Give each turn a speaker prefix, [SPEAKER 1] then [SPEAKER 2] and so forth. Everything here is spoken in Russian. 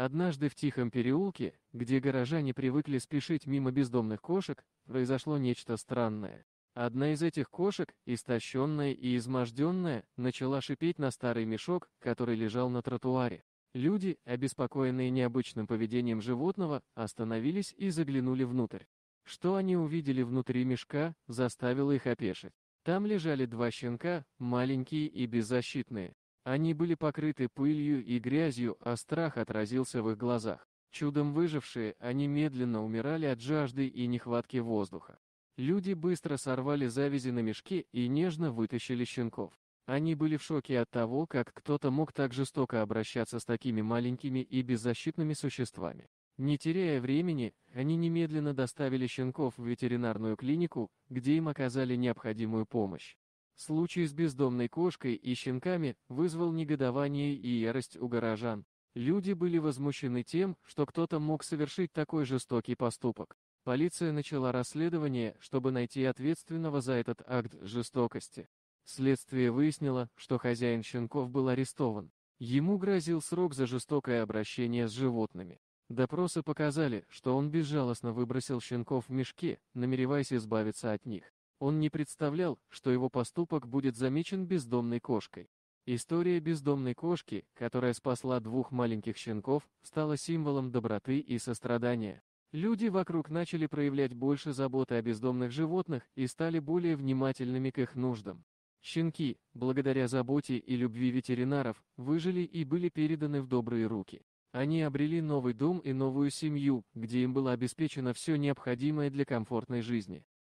[SPEAKER 1] Однажды в тихом переулке, где горожане привыкли спешить мимо бездомных кошек, произошло нечто странное. Одна из этих кошек, истощенная и изможденная, начала шипеть на старый мешок, который лежал на тротуаре. Люди, обеспокоенные необычным поведением животного, остановились и заглянули внутрь. Что они увидели внутри мешка, заставило их опешить. Там лежали два щенка, маленькие и беззащитные. Они были покрыты пылью и грязью, а страх отразился в их глазах. Чудом выжившие, они медленно умирали от жажды и нехватки воздуха. Люди быстро сорвали завязи на мешке и нежно вытащили щенков. Они были в шоке от того, как кто-то мог так жестоко обращаться с такими маленькими и беззащитными существами. Не теряя времени, они немедленно доставили щенков в ветеринарную клинику, где им оказали необходимую помощь. Случай с бездомной кошкой и щенками вызвал негодование и ярость у горожан. Люди были возмущены тем, что кто-то мог совершить такой жестокий поступок. Полиция начала расследование, чтобы найти ответственного за этот акт жестокости. Следствие выяснило, что хозяин щенков был арестован. Ему грозил срок за жестокое обращение с животными. Допросы показали, что он безжалостно выбросил щенков в мешке, намереваясь избавиться от них. Он не представлял, что его поступок будет замечен бездомной кошкой. История бездомной кошки, которая спасла двух маленьких щенков, стала символом доброты и сострадания. Люди вокруг начали проявлять больше заботы о бездомных животных и стали более внимательными к их нуждам. Щенки, благодаря заботе и любви ветеринаров, выжили и были переданы в добрые руки. Они обрели новый дом и новую семью, где им было обеспечено все необходимое для комфортной жизни.